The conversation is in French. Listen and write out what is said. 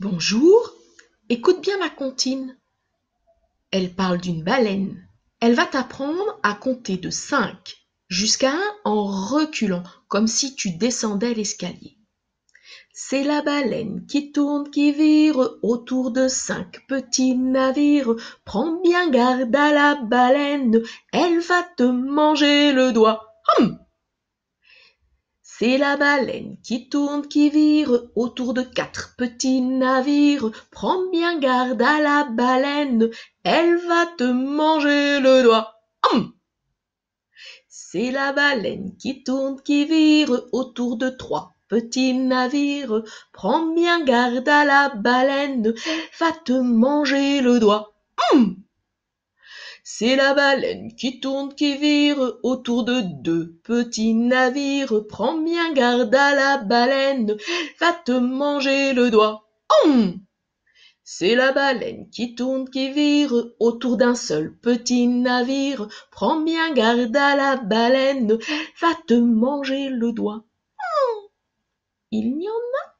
Bonjour, écoute bien ma comptine. Elle parle d'une baleine. Elle va t'apprendre à compter de 5 jusqu'à 1 en reculant, comme si tu descendais l'escalier. C'est la baleine qui tourne, qui vire autour de cinq petits navires. Prends bien garde à la baleine, elle va te manger le doigt. Hum! C'est la baleine qui tourne, qui vire autour de quatre petits navires. Prends bien garde à la baleine, elle va te manger le doigt. Hum. C'est la baleine qui tourne, qui vire autour de trois petits navires. Prends bien garde à la baleine, va te manger le doigt. Hum. C'est la baleine qui tourne, qui vire autour de deux petits navires. Prends bien garde à la baleine, va te manger le doigt. Hum c'est la baleine qui tourne, qui vire autour d'un seul petit navire. Prends bien garde à la baleine, va te manger le doigt. Hum Il n'y en a